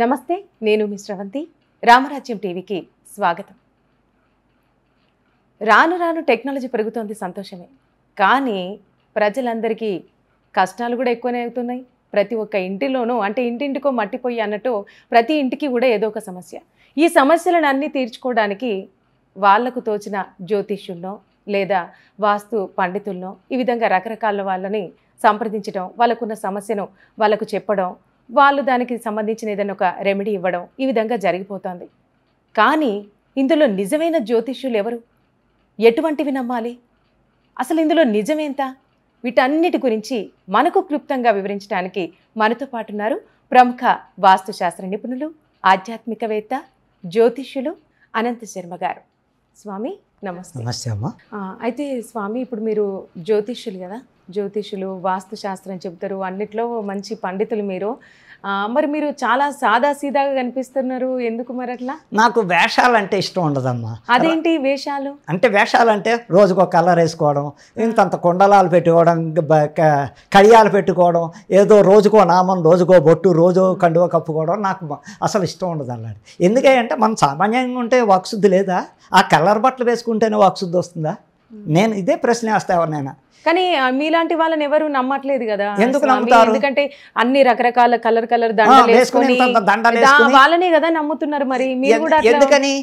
నమస్తే నేను మీ శ్రవంతి రామరాజ్యం టీవీకి స్వాగతం రాను రాను టెక్నాలజీ పెరుగుతోంది సంతోషమే కానీ ప్రజలందరికీ కష్టాలు కూడా ఎక్కువనే అవుతున్నాయి ప్రతి ఒక్క ఇంటిలోనూ అంటే ఇంటింటికో మట్టిపోయి అన్నట్టు ప్రతి ఇంటికి కూడా ఏదో ఒక సమస్య ఈ సమస్యలను అన్నీ తీర్చుకోవడానికి వాళ్లకు తోచిన జ్యోతిష్యుల్లో లేదా వాస్తు పండితుల్లో ఈ విధంగా రకరకాల వాళ్ళని సంప్రదించడం వాళ్ళకున్న సమస్యను వాళ్ళకు చెప్పడం వాళ్ళు దానికి సంబంధించిన ఏదైనా ఒక రెమెడీ ఇవ్వడం ఈ విధంగా జరిగిపోతుంది కానీ ఇందులో నిజమైన జ్యోతిష్యులు ఎవరు ఎటువంటివి నమ్మాలి అసలు ఇందులో నిజమేంత వీటన్నిటి గురించి మనకు క్లుప్తంగా వివరించడానికి మనతో పాటున్నారు ప్రముఖ వాస్తుశాస్త్ర నిపుణులు ఆధ్యాత్మికవేత్త జ్యోతిష్యులు అనంత శర్మ గారు స్వామి నమస్తే నమస్తే అమ్మా అయితే స్వామి ఇప్పుడు మీరు జ్యోతిష్యులు కదా జ్యోతిష్యులు వాస్తు శాస్త్రం చెప్తారు అన్నిట్లో మంచి పండితులు మీరు మరి మీరు చాలా సాదా సీదాగా కనిపిస్తున్నారు ఎందుకు మరి అట్లా నాకు వేషాలు అంటే ఇష్టం ఉండదమ్మా అదేంటి వేషాలు అంటే వేషాలు అంటే రోజుకో కలర్ వేసుకోవడం ఇంతంత కుండలాలు పెట్టుకోవడం కడియాలు పెట్టుకోవడం ఏదో రోజుకో నామం రోజుకో బొట్టు రోజు కండువ కప్పుకోవడం నాకు అసలు ఇష్టం ఉండదు అన్నాడు ఎందుకంటే మనం సామాన్యంగా ఉంటే వాక్శుద్ధి లేదా ఆ కలర్ బట్టలు వేసుకుంటేనే వాక్శుద్ధి వస్తుందా నేను ఇదే ప్రశ్న వేస్తా ఎవరినైనా కానీ మీలాంటి వాళ్ళని ఎవరు నమ్మట్లేదు కదా ఎందుకు ఎందుకంటే అన్ని రకరకాల కలర్ కలర్ దండలు వాళ్ళనే కదా నమ్ముతున్నారు మరి మీరు కూడా ఎందుకని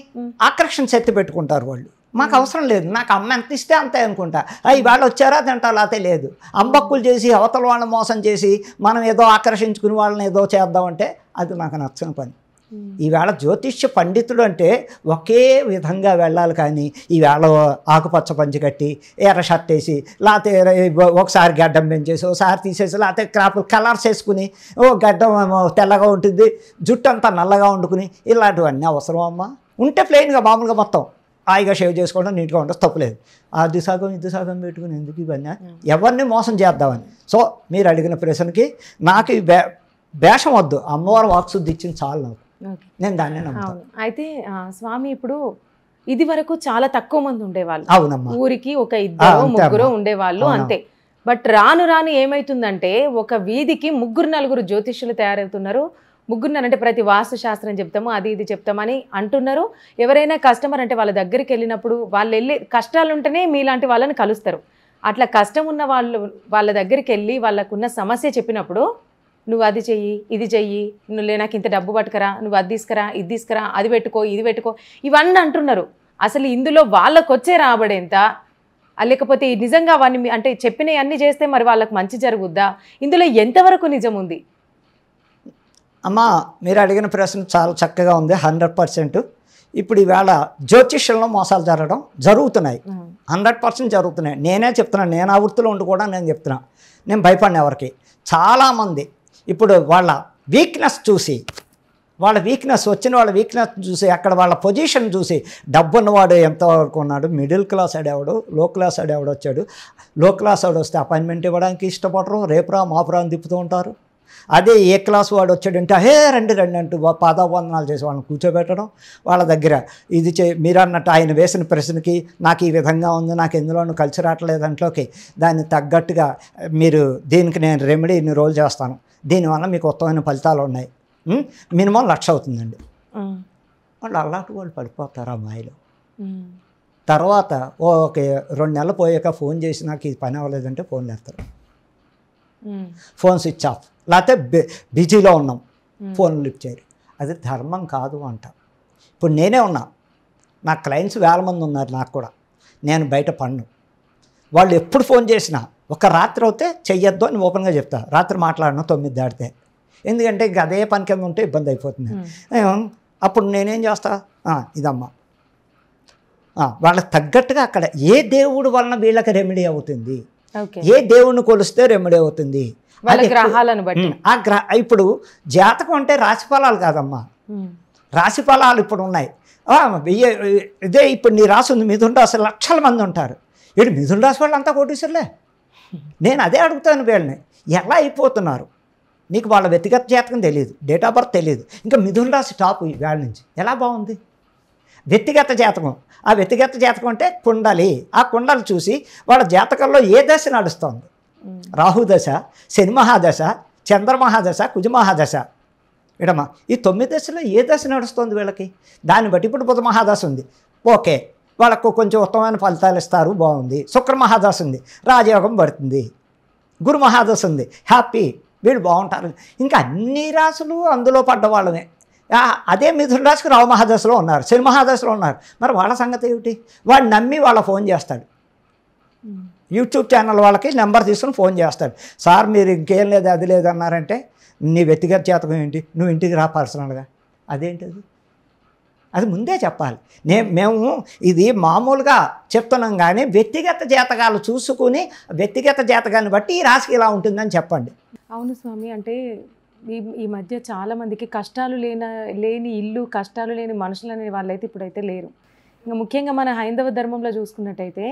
ఆకర్షణ శక్తి పెట్టుకుంటారు వాళ్ళు మాకు అవసరం లేదు నాకు అమ్మ ఎంత ఇస్తే అంతే అనుకుంటా అవి వాళ్ళు వచ్చారా తింటారు అతే లేదు అంబక్కులు చేసి అవతల వాళ్ళని మోసం చేసి మనం ఏదో ఆకర్షించుకుని వాళ్ళని ఏదో చేద్దామంటే అది నాకు నచ్చని పని Hmm. ఈవేళ జ్యోతిష్య పండితుడు అంటే ఒకే విధంగా వెళ్ళాలి కానీ ఈవేళ ఆకుపచ్చ పంచి కట్టి ఎర్ర షర్ట్ వేసి లేకపోతే ఒకసారి గడ్డం పెంచేసి ఒకసారి తీసేసి లేకపోతే క్రాపులు కలర్స్ వేసుకుని ఓ గడ్డం తెల్లగా ఉంటుంది జుట్టు అంతా నల్లగా వండుకుని ఇలాంటివన్నీ అవసరం అమ్మ ఉంటే ప్లెయిన్గా మామూలుగా మొత్తం హాయిగా షేవ్ చేసుకోవడం నీట్గా ఉండదు తప్పులేదు ఆ దిశాగం ఇది సాగం పెట్టుకుని ఎందుకు ఇవన్నీ hmm. ఎవరిని మోసం చేద్దామని సో మీరు అడిగిన ప్రశ్నకి నాకు బే వద్దు అమ్మవారు వాక్సుద్ది ఇచ్చింది చాలు నాకు నేను దాన్ని అయితే స్వామి ఇప్పుడు ఇది వరకు చాలా తక్కువ మంది ఉండేవాళ్ళు ఊరికి ఒక ఇద్దరు ముగ్గురు ఉండేవాళ్ళు అంతే బట్ రాను రాను ఏమైతుందంటే ఒక వీధికి ముగ్గురు నలుగురు జ్యోతిష్యులు తయారవుతున్నారు ముగ్గురు అంటే ప్రతి వాస్తు శాస్త్రం చెప్తాము అది ఇది చెప్తామని అంటున్నారు ఎవరైనా కస్టమర్ అంటే వాళ్ళ దగ్గరికి వెళ్ళినప్పుడు వాళ్ళు వెళ్ళి కష్టాలు ఉంటేనే మీలాంటి వాళ్ళని కలుస్తారు అట్లా కష్టం ఉన్న వాళ్ళు వాళ్ళ దగ్గరికి వెళ్ళి వాళ్ళకున్న సమస్య చెప్పినప్పుడు నువ్వు అది చెయ్యి ఇది చెయ్యి నువ్వు నాకు ఇంత డబ్బు పట్టుకరా నువ్వు అది తీసుకురా ఇది తీసుకురా అది పెట్టుకో ఇది పెట్టుకో ఇవన్నీ అంటున్నారు అసలు ఇందులో వాళ్ళకు వచ్చే రాబడేంత లేకపోతే నిజంగా అవన్నీ అంటే చెప్పినవి అన్నీ చేస్తే మరి వాళ్ళకి మంచి జరుగుద్దా ఇందులో ఎంతవరకు నిజం ఉంది అమ్మ మీరు అడిగిన ప్రశ్న చాలా చక్కగా ఉంది హండ్రెడ్ పర్సెంట్ ఇప్పుడు ఈవేళ జ్యోతిష్యంలో మోసాలు జరగడం జరుగుతున్నాయి హండ్రెడ్ పర్సెంట్ జరుగుతున్నాయి నేనే చెప్తున్నాను నేను ఆ వృత్తిలో ఉండి కూడా నేను చెప్తున్నాను నేను భయపడిన ఎవరికి చాలామంది ఇప్పుడు వాళ్ళ వీక్నెస్ చూసి వాళ్ళ వీక్నెస్ వచ్చిన వాళ్ళ వీక్నెస్ చూసి అక్కడ వాళ్ళ పొజిషన్ చూసి డబ్బున్నవాడు ఎంత వరకు ఉన్నాడు మిడిల్ క్లాస్ ఆడేవాడు లో క్లాస్ ఆడేవాడు వచ్చాడు లో క్లాస్ వాడు వస్తే అపాయింట్మెంట్ ఇవ్వడానికి ఇష్టపడరు రేపురా మాపురా అని తిప్పుతూ ఉంటారు అదే ఏ క్లాస్ వాడు వచ్చాడంటే అహే రండి రండి అంటూ పాదావందనాలు చేసి వాళ్ళని కూర్చోబెట్టడం వాళ్ళ దగ్గర ఇది చే మీరు అన్నట్టు ఆయన వేసిన ప్రశ్నకి నాకు ఈ విధంగా ఉంది నాకు ఎందులోనూ కలిసి రావట్లేదు దాంట్లోకి దాన్ని తగ్గట్టుగా మీరు దీనికి నేను రెమెడీ ఇన్ని రోజులు చేస్తాను దీనివల్ల మీకు ఉత్తమైన ఫలితాలు ఉన్నాయి మినిమం లక్ష అవుతుందండి వాళ్ళు అలాంటి వాళ్ళు పడిపోతారు అమ్మాయిలు తర్వాత ఓకే రెండు నెలలు పోయాక ఫోన్ చేసి నాకు ఇది పని అవ్వలేదంటే ఫోన్ లేస్తారు ఫోన్ స్విచ్ ఆఫ్ లేకపోతే బిజీలో ఉన్నాం ఫోన్ లిఫ్ట్ చేయరు అది ధర్మం కాదు అంట ఇప్పుడు నేనే ఉన్నా నా క్లయింట్స్ వేల మంది ఉన్నారు నాకు కూడా నేను బయట పన్ను వాళ్ళు ఎప్పుడు ఫోన్ చేసినా ఒక రాత్రి అవుతే చెయ్యొద్దు అని ఓపెన్గా చెప్తా రాత్రి మాట్లాడను తొమ్మిది దాటితే ఎందుకంటే ఇంక అదే పని కింద ఉంటే ఇబ్బంది అయిపోతుంది అప్పుడు నేనేం చేస్తా ఇదమ్మా వాళ్ళకి తగ్గట్టుగా అక్కడ ఏ దేవుడు వలన వీళ్ళకి రెమెడీ అవుతుంది ఏ దేవుడిని కొలిస్తే రెమెడీ అవుతుంది ఆ గ్రహ ఇప్పుడు జాతకం అంటే రాశిఫలాలు కాదమ్మా రాశిఫలాలు ఇప్పుడు ఉన్నాయి ఇదే ఇప్పుడు నీ రాసి ఉంది మీద ఉంటే అసలు లక్షల మంది ఉంటారు ఏంటి మిథున రాశి వాళ్ళు అంతా కోటీశ్వర్లే నేను అదే అడుగుతాను వీళ్ళని ఎలా అయిపోతున్నారు నీకు వాళ్ళ వ్యక్తిగత జాతకం తెలియదు డేట్ ఆఫ్ బర్త్ తెలియదు ఇంకా మిథున రాశి టాప్ వేళ నుంచి ఎలా బాగుంది వ్యక్తిగత జాతకం ఆ వ్యక్తిగత జాతకం అంటే కుండలి ఆ కుండలు చూసి వాళ్ళ జాతకంలో ఏ దశ నడుస్తుంది రాహుదశ శని మహాదశ చంద్రమహాదశ కుజమహాదశ విడమా ఈ తొమ్మిది దశలో ఏ దశ నడుస్తుంది వీళ్ళకి దాన్ని బట్టి ఇప్పుడు బుధ మహాదశ ఉంది ఓకే వాళ్ళకు కొంచెం ఉత్తమమైన ఫలితాలు ఇస్తారు బాగుంది శుక్ర మహాదశ ఉంది రాజయోగం పడుతుంది గురు మహాదశ ఉంది హ్యాపీ వీళ్ళు బాగుంటారు ఇంకా అన్ని రాసులు అందులో పడ్డ వాళ్ళనే అదే మిథున రాశికి రావు మహాదశలో ఉన్నారు శని మహాదశలో ఉన్నారు మరి వాళ్ళ సంగతి ఏమిటి వాడు నమ్మి వాళ్ళ ఫోన్ చేస్తాడు యూట్యూబ్ ఛానల్ వాళ్ళకి నెంబర్ తీసుకుని ఫోన్ చేస్తాడు సార్ మీరు ఇంకేం లేదు అది లేదన్నారంటే నీ వ్యక్తిగత చేతకం ఏంటి నువ్వు ఇంటికి రా పర్సనల్గా అదేంటిది అది ముందే చెప్పాలి నేను మేము ఇది మామూలుగా చెప్తున్నాం కానీ వ్యక్తిగత జాతకాలు చూసుకుని వ్యక్తిగత జాతకాన్ని బట్టి ఈ రాశికి ఇలా ఉంటుందని చెప్పండి అవును స్వామి అంటే ఈ ఈ మధ్య చాలామందికి కష్టాలు లేన లేని ఇల్లు కష్టాలు లేని మనుషులు అనే వాళ్ళైతే ఇప్పుడైతే లేరు ఇంకా ముఖ్యంగా మన హైందవ ధర్మంలో చూసుకున్నట్టయితే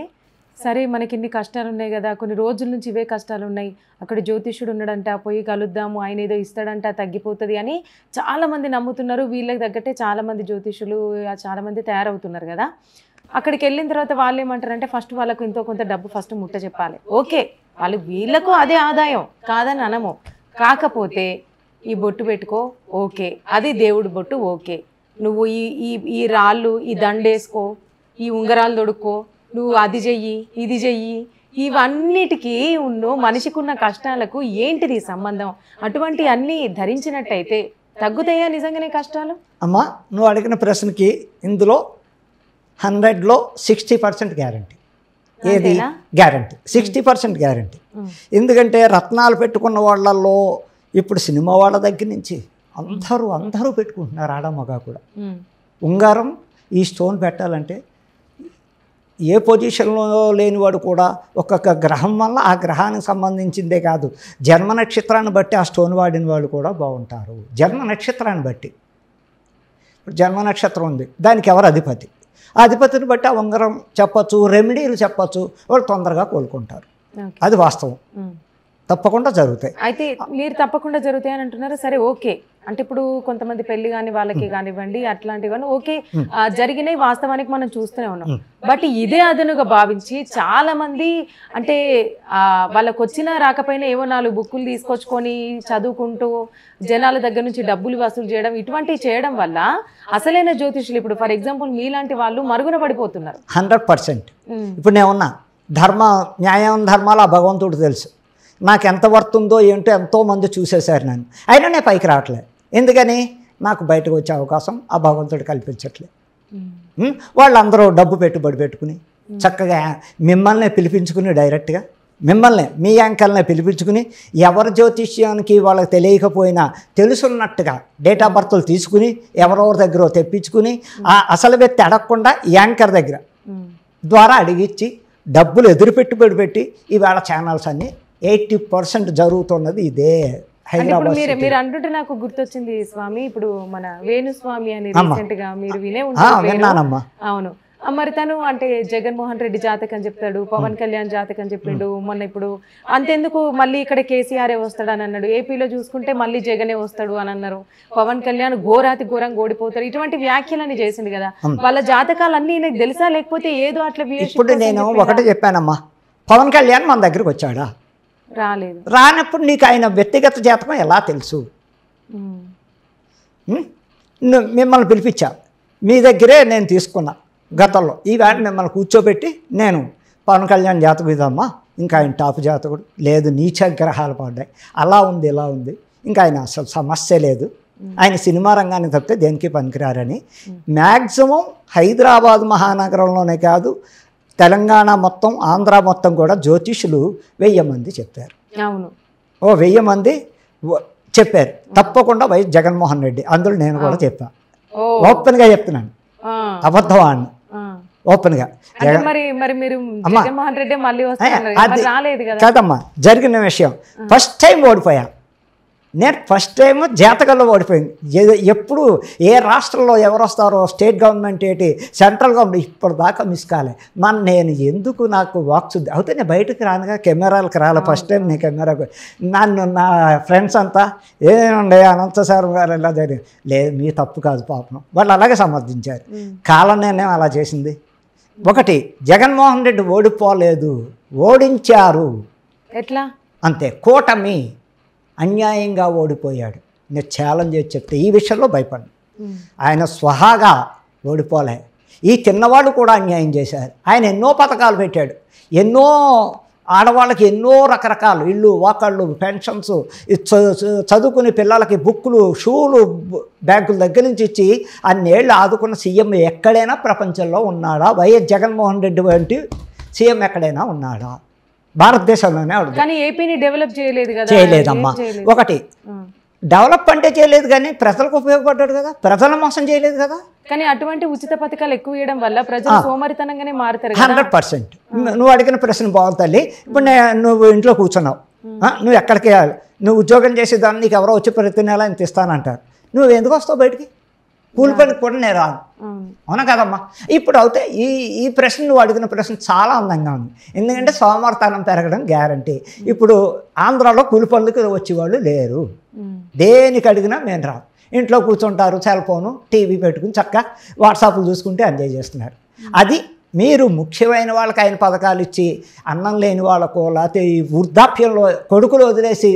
సరే మనకి ఇన్ని కష్టాలు ఉన్నాయి కదా కొన్ని రోజుల నుంచి ఇవే కష్టాలు ఉన్నాయి అక్కడ జ్యోతిష్యుడు ఉన్నాడంట పోయి కలుద్దాము ఆయన ఏదో ఇస్తాడంట తగ్గిపోతుంది అని చాలామంది నమ్ముతున్నారు వీళ్ళకి తగ్గట్టే చాలామంది జ్యోతిష్యులు చాలామంది తయారవుతున్నారు కదా అక్కడికి వెళ్ళిన తర్వాత వాళ్ళు ఏమంటారంటే ఫస్ట్ వాళ్ళకు ఇంత కొంత డబ్బు ఫస్ట్ ముట్ట చెప్పాలి ఓకే వాళ్ళు వీళ్ళకు అదే ఆదాయం కాదని అనము కాకపోతే ఈ బొట్టు పెట్టుకో ఓకే అది దేవుడు బొట్టు ఓకే నువ్వు ఈ ఈ ఈ రాళ్ళు ఈ దండేసుకో ఈ ఉంగరాలు దొడుక్కో నువ్వు అది చెయ్యి ఇది చెయ్యి ఇవన్నిటికీ ఉన్న మనిషికున్న కష్టాలకు ఏంటిది సంబంధం అటువంటి అన్నీ ధరించినట్టయితే తగ్గుతాయా నిజంగానే కష్టాలు అమ్మా నువ్వు అడిగిన ప్రశ్నకి ఇందులో హండ్రెడ్లో సిక్స్టీ పర్సెంట్ గ్యారంటీ ఏది గ్యారంటీ సిక్స్టీ పర్సెంట్ గ్యారంటీ ఎందుకంటే రత్నాలు పెట్టుకున్న వాళ్ళల్లో ఇప్పుడు సినిమా వాళ్ళ దగ్గర నుంచి అందరూ అందరూ పెట్టుకుంటున్నారు ఆడమ్మగా కూడా ఉంగారం ఈ స్టోన్ పెట్టాలంటే ఏ పొజిషన్లో లేనివాడు కూడా ఒక్కొక్క గ్రహం వల్ల ఆ గ్రహానికి సంబంధించిందే కాదు జన్మ నక్షత్రాన్ని బట్టి ఆ స్టోన్ వాడిన వాళ్ళు కూడా బాగుంటారు జన్మ నక్షత్రాన్ని బట్టి జన్మ నక్షత్రం ఉంది దానికి ఎవరు అధిపతి అధిపతిని బట్టి ఆ ఉంగరం చెప్పచ్చు రెమెడీలు చెప్పచ్చు వాళ్ళు తొందరగా కోలుకుంటారు అది వాస్తవం తప్పకుండా జరుగుతాయి అయితే మీరు తప్పకుండా జరుగుతాయి అని అంటున్నారు సరే ఓకే అంటే ఇప్పుడు కొంతమంది పెళ్లి కానీ వాళ్ళకి కానివ్వండి అట్లాంటివన్నీ ఓకే జరిగినాయి వాస్తవానికి మనం చూస్తూనే ఉన్నాం బట్ ఇదే అదనుగా భావించి చాలా మంది అంటే వాళ్ళకు వచ్చిన రాకపోయినా ఏవో నాలుగు బుక్కులు తీసుకొచ్చుకొని చదువుకుంటూ జనాల దగ్గర నుంచి డబ్బులు వసూలు చేయడం ఇటువంటివి చేయడం వల్ల అసలైన జ్యోతిషులు ఇప్పుడు ఫర్ ఎగ్జాంపుల్ మీలాంటి వాళ్ళు మరుగున పడిపోతున్నారు హండ్రెడ్ పర్సెంట్ ఇప్పుడు ఉన్నా ధర్మ న్యాయం ధర్మాలు ఆ భగవంతుడు తెలుసు నాకు ఎంత వర్తుందో ఏంటో ఎంతోమంది చూసేశారు నన్ను అయినా నేను పైకి రావట్లేదు ఎందుకని నాకు బయటకు వచ్చే అవకాశం ఆ భగవంతుడు కల్పించట్లేదు వాళ్ళందరూ డబ్బు పెట్టుబడి పెట్టుకుని చక్కగా మిమ్మల్ని పిలిపించుకుని డైరెక్ట్గా మిమ్మల్ని మీ యాంకల్ని పిలిపించుకుని ఎవరి జ్యోతిష్యానికి వాళ్ళకి తెలియకపోయినా తెలుసున్నట్టుగా డేట్ ఆఫ్ బర్త్లు తీసుకుని ఎవరెవరి దగ్గర తెప్పించుకుని ఆ అసలు వ్యక్తి అడగకుండా యాంకర్ దగ్గర ద్వారా అడిగిచ్చి డబ్బులు ఎదురు పెట్టుబడి పెట్టి ఈవేళ ఛానల్స్ అన్నీ ఎయిటీ పర్సెంట్ జరుగుతున్నది ఇదే మీరు మీరు అంటుంటే నాకు గుర్తొచ్చింది స్వామి ఇప్పుడు మన స్వామి అని రీసెంట్ గా మీరు వినే ఉంటారు అవును మరి తను అంటే జగన్మోహన్ రెడ్డి జాతకం చెప్తాడు పవన్ కళ్యాణ్ జాతకం చెప్పిండు మొన్న ఇప్పుడు అంతెందుకు మళ్ళీ ఇక్కడ కేసీఆరే అని అన్నాడు ఏపీలో చూసుకుంటే మళ్ళీ జగనే వస్తాడు అని అన్నారు పవన్ కళ్యాణ్ ఘోరాతి ఘోరంగా ఓడిపోతాడు ఇటువంటి వ్యాఖ్యలని చేసింది కదా వాళ్ళ జాతకాలు అన్ని తెలుసా లేకపోతే ఏదో అట్లా ఇప్పుడు నేను ఒకటే చెప్పానమ్మా పవన్ కళ్యాణ్ మన దగ్గరకు వచ్చాడా రాలేదు రానప్పుడు నీకు ఆయన వ్యక్తిగత జాతకం ఎలా తెలుసు మిమ్మల్ని పిలిపించాను మీ దగ్గరే నేను తీసుకున్నా గతంలో ఈవేళ మిమ్మల్ని కూర్చోబెట్టి నేను పవన్ కళ్యాణ్ జాతకు ఇదమ్మా ఇంకా ఆయన టాప్ జాతకుడు లేదు నీచ గ్రహాలు పడ్డాయి అలా ఉంది ఇలా ఉంది ఇంకా ఆయన అసలు సమస్య లేదు ఆయన సినిమా రంగాన్ని తప్పితే దేనికి పనికిరారని మ్యాక్సిమం హైదరాబాద్ మహానగరంలోనే కాదు తెలంగాణ మొత్తం ఆంధ్ర మొత్తం కూడా జ్యోతిష్యులు వెయ్యి మంది చెప్పారు అవును ఓ వెయ్యి మంది చెప్పారు తప్పకుండా వైఎస్ జగన్మోహన్ రెడ్డి అందులో నేను కూడా చెప్పాను ఓపెన్గా చెప్తున్నాను అబద్ధవాణ్ణి ఓపెన్ గా కాదమ్మా జరిగిన విషయం ఫస్ట్ టైం ఓడిపోయా నేను ఫస్ట్ టైం జాతకంలో ఓడిపోయింది ఎప్పుడు ఏ రాష్ట్రంలో ఎవరు వస్తారో స్టేట్ గవర్నమెంట్ ఏంటి సెంట్రల్ గవర్నమెంట్ ఇప్పటిదాకా మిస్ కాలే మన నేను ఎందుకు నాకు వాక్స్ అయితే నేను బయటకు రానుగా కెమెరాలకు రాలి ఫస్ట్ టైం నేను కెమెరాకు నన్ను నా ఫ్రెండ్స్ అంతా ఏమండే అనంత సార్ గారు ఎలా జరిగింది లేదు మీ తప్పు కాదు పాపం వాళ్ళు అలాగే సమర్థించారు కాలం నేనే అలా చేసింది ఒకటి జగన్మోహన్ రెడ్డి ఓడిపోలేదు ఓడించారు ఎట్లా అంతే కూటమి అన్యాయంగా ఓడిపోయాడు నేను ఛాలెంజ్ చేసి చెప్తే ఈ విషయంలో భయపడ్డాను ఆయన స్వహాగా ఓడిపోలే ఈ తిన్నవాడు కూడా అన్యాయం చేశారు ఆయన ఎన్నో పథకాలు పెట్టాడు ఎన్నో ఆడవాళ్ళకి ఎన్నో రకరకాలు ఇళ్ళు వాకళ్ళు పెన్షన్స్ చదువుకుని పిల్లలకి బుక్కులు షూలు బ్యాంకుల దగ్గర నుంచి ఇచ్చి అన్నేళ్ళు ఆదుకున్న సీఎం ఎక్కడైనా ప్రపంచంలో ఉన్నాడా వైఎస్ జగన్మోహన్ రెడ్డి వంటి సీఎం ఎక్కడైనా ఉన్నాడా భారతదేశంలోనే ఉంటుంది కానీ ఏపీని డెవలప్ చేయలేదు కదా చేయలేదమ్మా ఒకటి డెవలప్ అంటే చేయలేదు కానీ ప్రజలకు ఉపయోగపడ్డాడు కదా ప్రజల మోసం చేయలేదు కదా కానీ అటువంటి ఉచిత పథకాలు ఎక్కువ ఇవ్వడం వల్ల ప్రజలు సోమరితనంగానే మారుతారు హండ్రెడ్ పర్సెంట్ నువ్వు అడిగిన ప్రశ్న బాగుంది తల్లి ఇప్పుడు నువ్వు ఇంట్లో కూర్చున్నావు నువ్వు ఎక్కడికి వెళ్ళాలి నువ్వు ఉద్యోగం చేసేదాన్ని నీకు ఎవరో వచ్చి ప్రతి నెల ఇంత ఇస్తానంటారు నువ్వు ఎందుకు వస్తావు బయటికి కూలి పని కూడా రాను అవునా కదమ్మా ఇప్పుడు అయితే ఈ ఈ ప్రశ్న నువ్వు అడిగిన ప్రశ్న చాలా అందంగా ఉంది ఎందుకంటే సోమవారతనం పెరగడం గ్యారంటీ hmm. ఇప్పుడు ఆంధ్రాలో కూలి పనులకు వచ్చేవాళ్ళు లేరు hmm. దేనికి అడిగినా మేము రాదు ఇంట్లో కూర్చుంటారు సెల్ ఫోను టీవీ పెట్టుకుని చక్కగా వాట్సాప్లు చూసుకుంటే ఎంజాయ్ చేస్తున్నారు hmm. అది మీరు ముఖ్యమైన వాళ్ళకి ఆయన పథకాలు ఇచ్చి అన్నం లేని వాళ్ళకు లేకపోతే ఈ వృద్ధాప్యంలో కొడుకులు వదిలేసి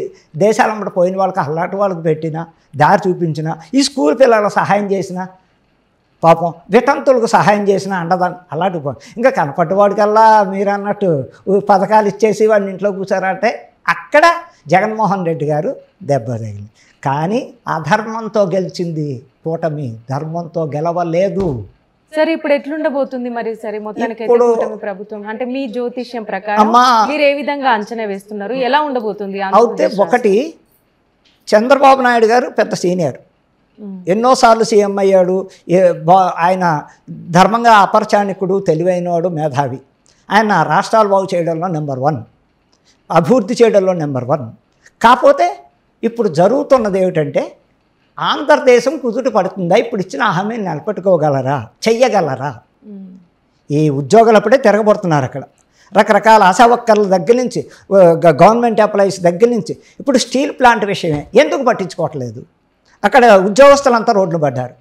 దేశాలంబడి పోయిన వాళ్ళకి అల్లాటి వాళ్ళకి పెట్టిన దారి చూపించిన ఈ స్కూల్ పిల్లలకు సహాయం చేసిన పాపం వితంతులకు సహాయం చేసిన అండదాన్ని అలాంటి ఇంకా కనపడ్డవాడికల్లా మీరు అన్నట్టు పథకాలు ఇచ్చేసి వాడిని ఇంట్లో కూర్చారంటే అక్కడ జగన్మోహన్ రెడ్డి గారు దెబ్బ తగిలింది కానీ అధర్మంతో గెలిచింది కూటమి ధర్మంతో గెలవలేదు సరే ఇప్పుడు ఎట్లుండబోతుంది మరి సరే మొత్తానికి ప్రభుత్వం అంటే మీ జ్యోతిష్యం ప్రకారం మీరు ఏ విధంగా అంచనా వేస్తున్నారు ఎలా ఉండబోతుంది అయితే ఒకటి చంద్రబాబు నాయుడు గారు పెద్ద సీనియర్ ఎన్నోసార్లు సీఎం అయ్యాడు ఆయన ధర్మంగా అపరచానికుడు తెలివైనవాడు మేధావి ఆయన రాష్ట్రాలు బాగు చేయడంలో నెంబర్ వన్ అభివృద్ధి చేయడంలో నెంబర్ వన్ కాకపోతే ఇప్పుడు జరుగుతున్నది ఏమిటంటే ఆంధ్రదేశం కుదుట పడుతుందా ఇప్పుడు ఇచ్చిన హామీ నిలబెట్టుకోగలరా చెయ్యగలరా ఈ అప్పుడే తిరగబడుతున్నారు అక్కడ రకరకాల ఆశావక్కర్ల దగ్గర నుంచి గవర్నమెంట్ ఎంప్లాయీస్ దగ్గర నుంచి ఇప్పుడు స్టీల్ ప్లాంట్ విషయమే ఎందుకు పట్టించుకోవట్లేదు అక్కడ ఉద్యోగస్తులంతా రోడ్లు పడ్డారు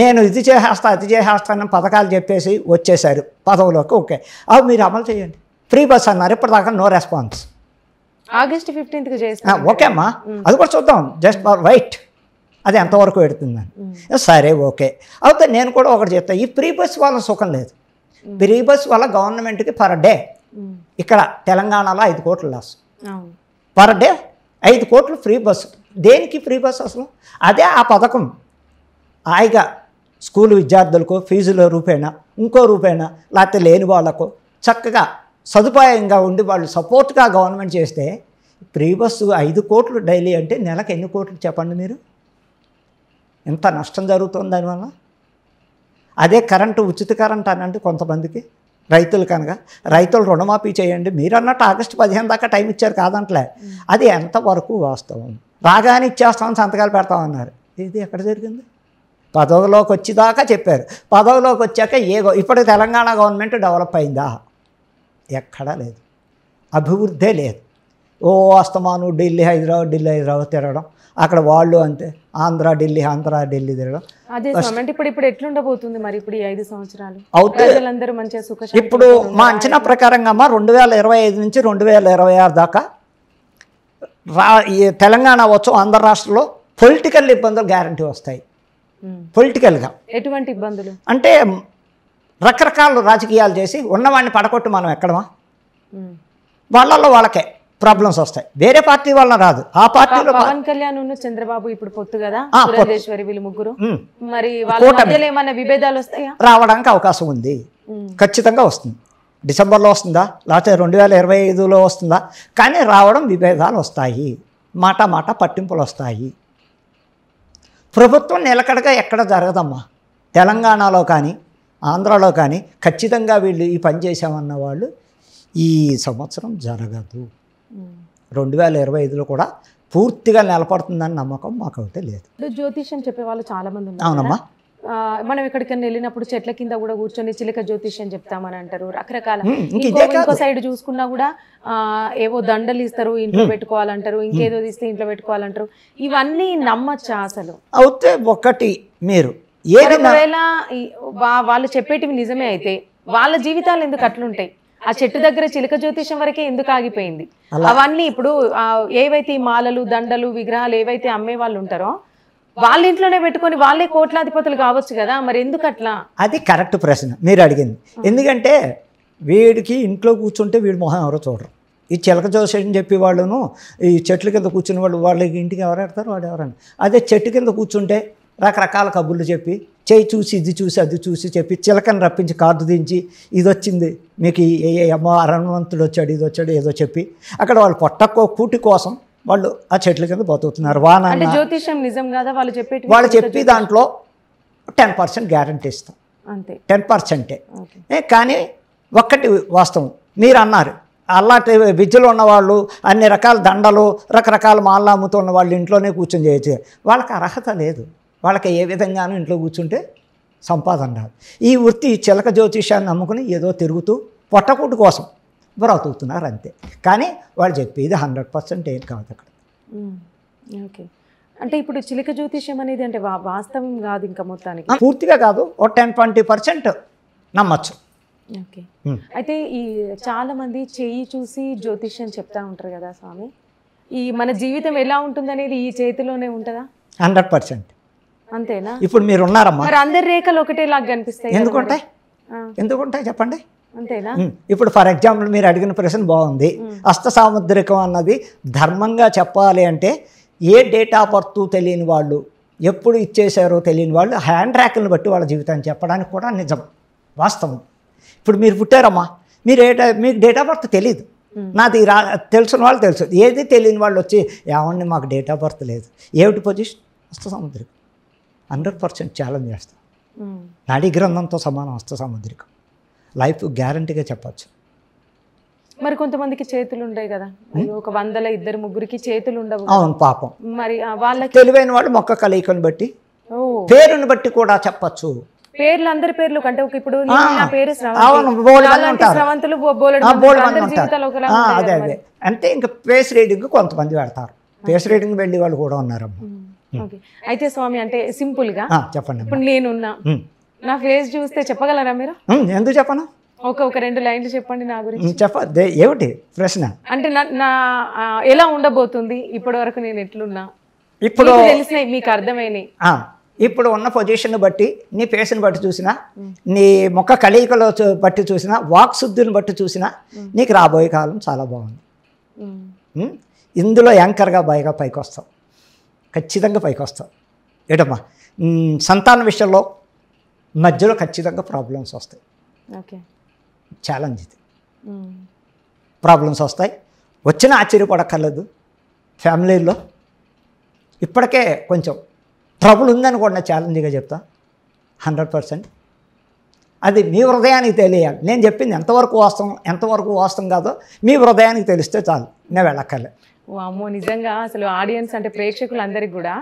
నేను ఇది చేసేస్తా అది చేసేస్తానని పథకాలు చెప్పేసి వచ్చేశారు పదవులోకి ఓకే అవి మీరు అమలు చేయండి ఫ్రీ బస్ అన్నారు ఇప్పటిదాకా నో రెస్పాన్స్ ఆగస్ట్ ఫిఫ్టీన్త్కి ఓకే అమ్మా అది కూడా చూద్దాం జస్ట్ ఫర్ వైట్ అది ఎంతవరకు పెడుతుందని సరే ఓకే అయితే నేను కూడా ఒకటి చెప్తాను ఈ ప్రీ బస్ వల్ల సుఖం లేదు ప్రీ బస్ వల్ల గవర్నమెంట్కి పర్ డే ఇక్కడ తెలంగాణలో ఐదు కోట్లు లాస్ పర్ డే ఐదు కోట్లు ఫ్రీ బస్సు దేనికి ఫ్రీ బస్సు అసలు అదే ఆ పథకం హాయిగా స్కూల్ విద్యార్థులకు ఫీజుల రూపేణా ఇంకో రూపేణా లేకపోతే లేని వాళ్లకు చక్కగా సదుపాయంగా ఉండి వాళ్ళు సపోర్ట్గా గవర్నమెంట్ చేస్తే ప్రీ బస్సు ఐదు కోట్లు డైలీ అంటే నెలకు ఎన్ని కోట్లు చెప్పండి మీరు ఇంత నష్టం జరుగుతుంది దానివల్ల అదే కరెంటు ఉచిత కరెంట్ అనండి కొంతమందికి రైతులు కనుక రైతులు రుణమాఫీ చేయండి మీరు అన్నట్టు ఆగస్టు పదిహేను దాకా టైం ఇచ్చారు కాదంటలే అది ఎంతవరకు వాస్తవం రాగానే ఇచ్చేస్తామని సంతకాలు పెడతామన్నారు ఇది ఎక్కడ జరిగింది పదవిలోకి వచ్చేదాకా చెప్పారు పదవిలోకి వచ్చాక ఏగో ఇప్పుడు తెలంగాణ గవర్నమెంట్ డెవలప్ అయిందా ఎక్కడా లేదు అభివృద్ధే లేదు ఓ అస్తమాను ఢిల్లీ హైదరాబాద్ ఢిల్లీ హైదరాబాద్ తిరగడం అక్కడ వాళ్ళు అంతే ఆంధ్ర ఢిల్లీ ఆంధ్ర ఢిల్లీ తిరగడం ఇప్పుడు ఇప్పుడు ఎట్లుండబోతుంది మరి ఇప్పుడు ఐదు సంవత్సరాలు అవుతాయి ఇప్పుడు మా అంచనా ప్రకారంగా అమ్మ రెండు వేల ఇరవై ఐదు నుంచి రెండు వేల ఇరవై ఆరు దాకా రా ఈ తెలంగాణ వచ్చు ఆంధ్ర రాష్ట్రంలో పొలిటికల్ ఇబ్బందులు గ్యారంటీ వస్తాయి పొలిటికల్గా ఎటువంటి ఇబ్బందులు అంటే రకరకాల రాజకీయాలు చేసి ఉన్నవాడిని పడకొట్టు మనం ఎక్కడమా వాళ్ళల్లో వాళ్ళకే ప్రాబ్లమ్స్ వస్తాయి వేరే పార్టీ వల్ల రాదు ఆ పార్టీలో పవన్ కళ్యాణ్ చంద్రబాబు ఇప్పుడు పొత్తు కదా వీళ్ళు ముగ్గురు మరి ఏమైనా విభేదాలు వస్తాయా రావడానికి అవకాశం ఉంది ఖచ్చితంగా వస్తుంది డిసెంబర్లో వస్తుందా లేకపోతే రెండు వేల ఇరవై ఐదులో వస్తుందా కానీ రావడం విభేదాలు వస్తాయి మాట మాట పట్టింపులు వస్తాయి ప్రభుత్వం నిలకడగా ఎక్కడ జరగదమ్మా తెలంగాణలో కానీ ఆంధ్రాలో కానీ ఖచ్చితంగా వీళ్ళు ఈ పని చేశామన్న వాళ్ళు ఈ సంవత్సరం జరగదు రెండు వేల ఇరవై ఐదులో కూడా పూర్తిగా నిలబడుతుందని నమ్మకం మాకైతే లేదు జ్యోతిష్యం చెప్పే వాళ్ళు చాలామంది ఉన్నారు అవునమ్మా మనం ఎక్కడికైనా వెళ్ళినప్పుడు చెట్ల కింద కూడా కూర్చొని చిలక జ్యోతిష్యం చెప్తామని అంటారు రకరకాల ఇంకో సైడ్ చూసుకున్నా కూడా ఏవో దండలు ఇస్తారు ఇంట్లో పెట్టుకోవాలంటారు ఇంకేదో తీస్తే ఇంట్లో పెట్టుకోవాలంటారు ఇవన్నీ నమ్మచ్చా అసలు అయితే ఒకటి మీరు ఒకవేళ వాళ్ళు చెప్పేటివి నిజమే అయితే వాళ్ళ జీవితాలు ఎందుకు అట్లుంటాయి ఆ చెట్టు దగ్గర చిలక జ్యోతిషం వరకే ఎందుకు ఆగిపోయింది అవన్నీ ఇప్పుడు ఏవైతే మాలలు దండలు విగ్రహాలు ఏవైతే అమ్మే వాళ్ళు ఉంటారో వాళ్ళ ఇంట్లోనే పెట్టుకొని వాళ్ళే కోట్లాధిపతులు కావచ్చు కదా మరి ఎందుకు అట్లా అది కరెక్ట్ ప్రశ్న మీరు అడిగింది ఎందుకంటే వీడికి ఇంట్లో కూర్చుంటే వీడు మొహం ఎవరో చూడరు ఈ చిలక జ్యోతిషం చెప్పి వాళ్ళను ఈ చెట్ల కింద కూర్చుని వాళ్ళు వాళ్ళకి ఇంటికి ఎవరు ఎడతారు వాడు ఎవరండి అదే చెట్టు కింద కూర్చుంటే రకరకాల కబుర్లు చెప్పి చేయి చూసి ఇది చూసి అది చూసి చెప్పి చిలకని రప్పించి కార్డు దించి ఇది వచ్చింది మీకు అమ్మ అరణవంతుడు వచ్చాడు ఇది వచ్చాడు ఏదో చెప్పి అక్కడ వాళ్ళు పొట్టకో కూటి కోసం వాళ్ళు ఆ చెట్ల కింద బతుకుతున్నారు వాన జ్యోతిషం నిజం కాదా వాళ్ళు చెప్పి వాళ్ళు చెప్పి దాంట్లో టెన్ పర్సెంట్ గ్యారంటీ ఇస్తాం అంతే టెన్ పర్సెంటే కానీ ఒక్కటి వాస్తవం మీరు అన్నారు అలాంటి విద్యలు ఉన్నవాళ్ళు అన్ని రకాల దండలు రకరకాల మాలలు అమ్ముతున్న వాళ్ళు ఇంట్లోనే కూర్చొని చేయొచ్చు వాళ్ళకి అర్హత లేదు వాళ్ళకి ఏ విధంగానూ ఇంట్లో కూర్చుంటే సంపాదన రాదు ఈ వృత్తి చిలక జ్యోతిషాన్ని నమ్ముకుని ఏదో తిరుగుతూ పొట్టకూటు కోసం బ్రతుకుతున్నారు అంతే కానీ వాళ్ళు చెప్పేది హండ్రెడ్ పర్సెంట్ ఏం కాదు అక్కడ ఓకే అంటే ఇప్పుడు చిలక జ్యోతిషం అనేది అంటే వాస్తవం కాదు ఇంకా మొత్తానికి పూర్తిగా కాదు ఓ టెన్ ట్వంటీ పర్సెంట్ నమ్మచ్చు ఓకే అయితే ఈ చాలామంది చేయి చూసి జ్యోతిష్యం చెప్తా ఉంటారు కదా స్వామి ఈ మన జీవితం ఎలా ఉంటుందనేది ఈ చేతిలోనే ఉంటుందా హండ్రెడ్ పర్సెంట్ అంతేనా ఇప్పుడు మీరు ఉన్నారమ్మా అందరి రేఖలు కనిపిస్తాయి ఎందుకుంటాయి ఎందుకుంటాయి చెప్పండి అంతేనా ఇప్పుడు ఫర్ ఎగ్జాంపుల్ మీరు అడిగిన ప్రశ్న బాగుంది అష్ట సాముద్రికం అన్నది ధర్మంగా చెప్పాలి అంటే ఏ డేట్ ఆఫ్ బర్త్ తెలియని వాళ్ళు ఎప్పుడు ఇచ్చేసారో తెలియని వాళ్ళు హ్యాండ్ ట్రాక్లను బట్టి వాళ్ళ జీవితాన్ని చెప్పడానికి కూడా నిజం వాస్తవం ఇప్పుడు మీరు పుట్టారమ్మా మీరు ఏ మీకు డేట్ ఆఫ్ బర్త్ తెలియదు నాది రా తెలిసిన వాళ్ళు తెలుసు ఏది తెలియని వాళ్ళు వచ్చి ఏమన్నా మాకు డేట్ ఆఫ్ బర్త్ లేదు ఏమిటి పొజిషన్ హస్త సాముద్రికం హండ్రెడ్ పర్సెంట్ ఛాలెంజ్ చేస్తాం నాడీ గ్రంథంతో సమానం హస్త సాముద్రికం లైఫ్ గ్యారంటీగా చెప్పచ్చు మరి కొంతమందికి చేతులు ఉండవు కదా ఒక వందల ఇద్దరు ముగ్గురికి చేతులు ఉండవు అవును పాపం మరి వాళ్ళకి తెలివైన వాళ్ళు మొక్క కలయికను బట్టి పేరుని బట్టి కూడా చెప్పచ్చు పేర్లు అందరి పేర్లు కంటే ఒక ఇప్పుడు నా పేరు శ్రవంతులు అదే అదే అంటే ఇంకా పేస్ రీడింగ్ కొంతమంది పెడతారు పేస్ రీడింగ్ వెళ్ళి వాళ్ళు కూడా ఉన్నారమ్మా Hmm. అయితే స్వామి అంటే సింపుల్ గా చెప్పండి ఇప్పుడు నేను hmm. నా ఫేస్ చూస్తే చెప్పగలరా మీరు hmm, ఎందుకు చెప్పను ఒక ఒక రెండు లైన్లు చెప్పండి నా గురించి చెప్ప ఏమిటి ప్రశ్న అంటే నా ఎలా ఉండబోతుంది ఇప్పటి వరకు నేను ఎట్లున్నా ఇప్పుడు తెలిసినాయి మీకు అర్థమైనవి ఇప్పుడు ఉన్న పొజిషన్ బట్టి నీ ఫేస్ని బట్టి చూసినా నీ మొక్క కళికలో బట్టి చూసినా వాక్ శుద్ధిని బట్టి చూసినా నీకు రాబోయే కాలం చాలా బాగుంది ఇందులో యాంకర్గా బాగా పైకి వస్తావు ఖచ్చితంగా పైకి వస్తారు ఏటమ్మా సంతాన విషయంలో మధ్యలో ఖచ్చితంగా ప్రాబ్లమ్స్ వస్తాయి ఓకే ఛాలెంజ్ ఇది ప్రాబ్లమ్స్ వస్తాయి వచ్చిన ఆశ్చర్యపడక్కర్లేదు ఫ్యామిలీలో ఇప్పటికే కొంచెం ట్రబుల్ ఉందని కూడా ఛాలెంజ్గా చెప్తా హండ్రెడ్ పర్సెంట్ అది మీ హృదయానికి తెలియాలి నేను చెప్పింది ఎంతవరకు వాస్తవం ఎంతవరకు వాస్తవం కాదో మీ హృదయానికి తెలిస్తే చాలు నేను వెళ్ళక్కర్లేదు అమ్మో నిజంగా అసలు ఆడియన్స్ అంటే ప్రేక్షకులందరికి కూడా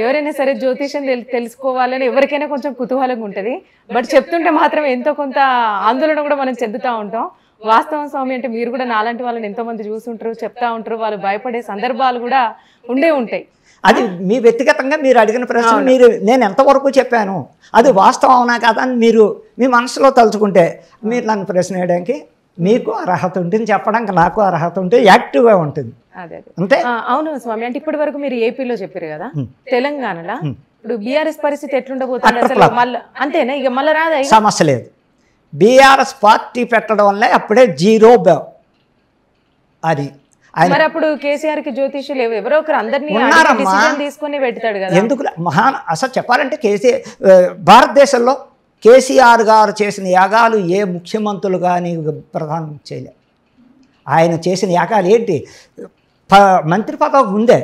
ఎవరైనా సరే జ్యోతిష్యం తెలుసుకోవాలని ఎవరికైనా కొంచెం కుతూహలంగా ఉంటుంది బట్ చెప్తుంటే మాత్రం ఎంతో కొంత ఆందోళన కూడా మనం చెందుతూ ఉంటాం వాస్తవం స్వామి అంటే మీరు కూడా నాలాంటి వాళ్ళని ఎంతోమంది చూస్తుంటారు చెప్తా ఉంటారు వాళ్ళు భయపడే సందర్భాలు కూడా ఉండే ఉంటాయి అది మీ వ్యక్తిగతంగా మీరు అడిగిన ప్రశ్న మీరు నేను ఎంతవరకు చెప్పాను అది వాస్తవం అవునా కదా అని మీరు మీ మనసులో తలుచుకుంటే మీరు నన్ను ప్రశ్న వేయడానికి మీకు అర్హత ఉంటుంది చెప్పడానికి నాకు అర్హత ఉంటే యాక్టివ్గా ఉంటుంది అదే అంతే అవును స్వామి అంటే ఇప్పటి వరకు మీరు ఏపీలో చెప్పారు కదా తెలంగాణలో ఇప్పుడు బీఆర్ఎస్ పరిస్థితి ఎట్లుండబోతుంది అంతేనా ఇక మళ్ళీ రాదా సమస్య లేదు బీఆర్ఎస్ పార్టీ పెట్టడం వల్ల అప్పుడే జీరో అది మరి అప్పుడు కేసీఆర్ కి జ్యోతిష్యులు ఎవరో ఒకరు అందరినీ తీసుకుని పెడతాడు కదా ఎందుకు మహాన్ అసలు చెప్పాలంటే కేసీఆర్ భారతదేశంలో కేసీఆర్ గారు చేసిన యాగాలు ఏ ముఖ్యమంత్రులు కానీ ప్రధానం చేయలే ఆయన చేసిన యాగాలు ఏంటి మంత్రి పదవి ఉందే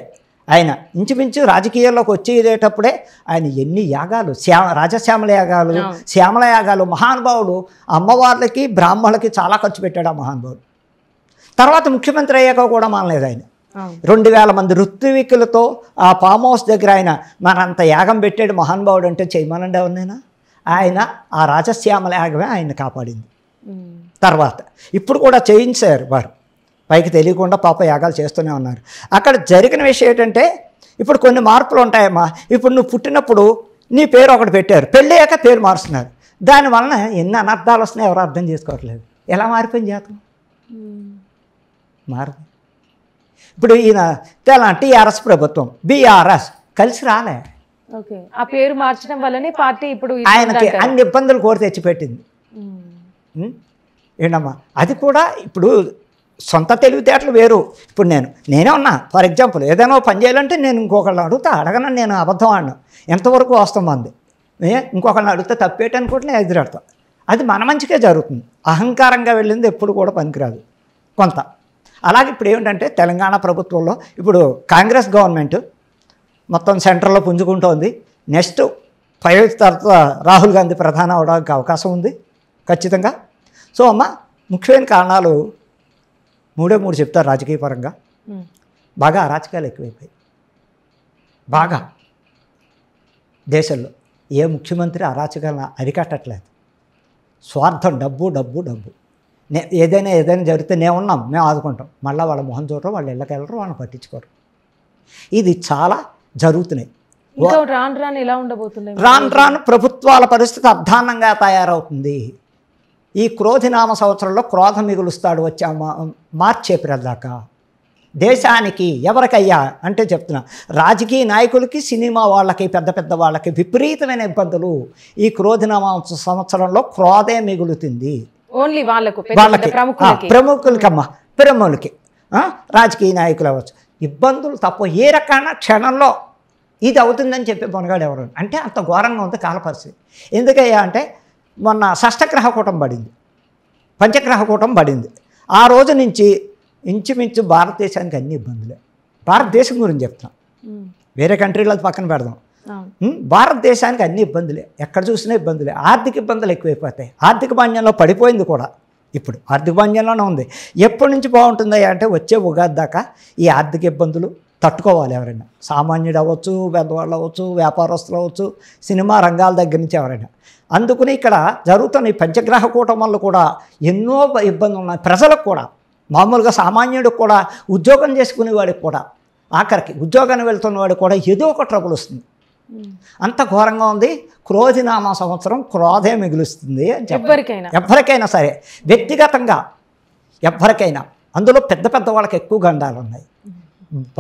ఆయన ఇంచుమించు రాజకీయాల్లోకి వచ్చేటప్పుడే ఆయన ఎన్ని యాగాలు శ్యా రాజశ్యామల యాగాలు శ్యామల యాగాలు మహానుభావుడు అమ్మవార్లకి బ్రాహ్మణులకి చాలా ఖర్చు పెట్టాడు ఆ మహానుభావుడు తర్వాత ముఖ్యమంత్రి అయ్యాక కూడా మానలేదు ఆయన రెండు వేల మంది ఋత్వికులతో ఆ ఫామ్ హౌస్ దగ్గర ఆయన మనంత యాగం పెట్టాడు మహానుభావుడు అంటే చేయమనండి ఎవరినైనా ఆయన ఆ రాజశ్యామల యాగమే ఆయన కాపాడింది తర్వాత ఇప్పుడు కూడా చేయించారు వారు పైకి తెలియకుండా పాప యాగాలు చేస్తూనే ఉన్నారు అక్కడ జరిగిన విషయం ఏంటంటే ఇప్పుడు కొన్ని మార్పులు ఉంటాయమ్మా ఇప్పుడు నువ్వు పుట్టినప్పుడు నీ పేరు ఒకటి పెట్టారు పెళ్ళయ్యాక పేరు మారుస్తున్నారు దానివలన ఎన్ని అనర్థాలు వస్తున్నాయి ఎవరు అర్థం చేసుకోవట్లేదు ఎలా మారిపోయింది జాతకం మారదు ఇప్పుడు ఈయన తెలంగాణ టీఆర్ఎస్ ప్రభుత్వం బీఆర్ఎస్ కలిసి రాలే ఆ పేరు మార్చడం వల్లనే పార్టీ ఇప్పుడు ఆయనకి అన్ని ఇబ్బందులు కోరి తెచ్చిపెట్టింది ఏంటమ్మా అది కూడా ఇప్పుడు సొంత తెలివితేటలు వేరు ఇప్పుడు నేను నేనే ఉన్నా ఫర్ ఎగ్జాంపుల్ ఏదైనా పని చేయాలంటే నేను ఇంకొకళ్ళు అడుగుతా అడగను నేను అబద్ధం ఆడను ఎంతవరకు వాస్తవం మంది ఇంకొకళ్ళని అడిగితే కూడా నేను ఎదురెడతాను అది మన మంచికే జరుగుతుంది అహంకారంగా వెళ్ళింది ఎప్పుడు కూడా పనికిరాదు కొంత అలాగే ఇప్పుడు ఏమిటంటే తెలంగాణ ప్రభుత్వంలో ఇప్పుడు కాంగ్రెస్ గవర్నమెంట్ మొత్తం సెంటర్లో పుంజుకుంటోంది నెక్స్ట్ ఫైవ్ తర్వాత రాహుల్ గాంధీ ప్రధాన అవడానికి అవకాశం ఉంది ఖచ్చితంగా సో అమ్మ ముఖ్యమైన కారణాలు మూడే మూడు చెప్తారు రాజకీయ పరంగా బాగా అరాచకాలు ఎక్కువైపోయాయి బాగా దేశంలో ఏ ముఖ్యమంత్రి అరాచకాలను అరికట్టట్లేదు స్వార్థం డబ్బు డబ్బు డబ్బు నే ఏదైనా ఏదైనా జరిగితే నేను ఉన్నాం మేము ఆదుకుంటాం మళ్ళీ వాళ్ళ మొహం చూడరు వాళ్ళు ఇళ్ళకెళ్ళరు వాళ్ళని పట్టించుకోరు ఇది చాలా జరుగుతున్నాయి రాను రాను ఎలా ఉండబోతుంది రాను రాను ప్రభుత్వాల పరిస్థితి అర్ధాన్నంగా తయారవుతుంది ఈ క్రోధినామ సంవత్సరంలో క్రోధం మిగులుస్తాడు వచ్చే మార్చి ఏప్రిల్ దాకా దేశానికి ఎవరికయ్యా అంటే చెప్తున్నా రాజకీయ నాయకులకి సినిమా వాళ్ళకి పెద్ద పెద్ద వాళ్ళకి విపరీతమైన ఇబ్బందులు ఈ క్రోధినామ సంవత్సరంలో క్రోధే మిగులుతుంది ఓన్లీ వాళ్ళకు వాళ్ళకి ప్రముఖులకమ్మా ప్రముఖులకి రాజకీయ నాయకులు అవ్వచ్చు ఇబ్బందులు తప్ప ఏ రకమైన క్షణంలో ఇది అవుతుందని చెప్పి పొనగాడు ఎవరు అంటే అంత ఘోరంగా ఉంది కాలపరిస్థితి ఎందుకయ్యా అంటే మొన్న కూటం పడింది పంచగ్రహ కూటం పడింది ఆ రోజు నుంచి ఇంచుమించు భారతదేశానికి అన్ని ఇబ్బందులే భారతదేశం గురించి చెప్తాం వేరే కంట్రీలో పక్కన పెడదాం భారతదేశానికి అన్ని ఇబ్బందులే ఎక్కడ చూసినా ఇబ్బందులే ఆర్థిక ఇబ్బందులు ఎక్కువైపోతాయి ఆర్థిక మాన్యంలో పడిపోయింది కూడా ఇప్పుడు ఆర్థిక మాన్యంలోనే ఉంది ఎప్పటి నుంచి బాగుంటుంది అంటే వచ్చే ఉగాది దాకా ఈ ఆర్థిక ఇబ్బందులు తట్టుకోవాలి ఎవరైనా సామాన్యుడు అవ్వచ్చు పెద్దవాళ్ళు అవ్వచ్చు వ్యాపారస్తులు అవ్వచ్చు సినిమా రంగాల దగ్గర నుంచి ఎవరైనా అందుకని ఇక్కడ జరుగుతున్న ఈ పంచగ్రహ కూటములు కూడా ఎన్నో ఇబ్బందులు ఉన్నాయి ప్రజలకు కూడా మామూలుగా సామాన్యుడికి కూడా ఉద్యోగం చేసుకునేవాడికి కూడా ఆఖరికి ఉద్యోగాన్ని వెళ్తున్నవాడు కూడా ఏదో ఒక ట్రబుల్ వస్తుంది అంత ఘోరంగా ఉంది క్రోధినామా సంవత్సరం క్రోధే మిగులుస్తుంది అని ఎవరికైనా ఎవరికైనా సరే వ్యక్తిగతంగా ఎవరికైనా అందులో పెద్ద పెద్ద వాళ్ళకి ఎక్కువ గండాలు ఉన్నాయి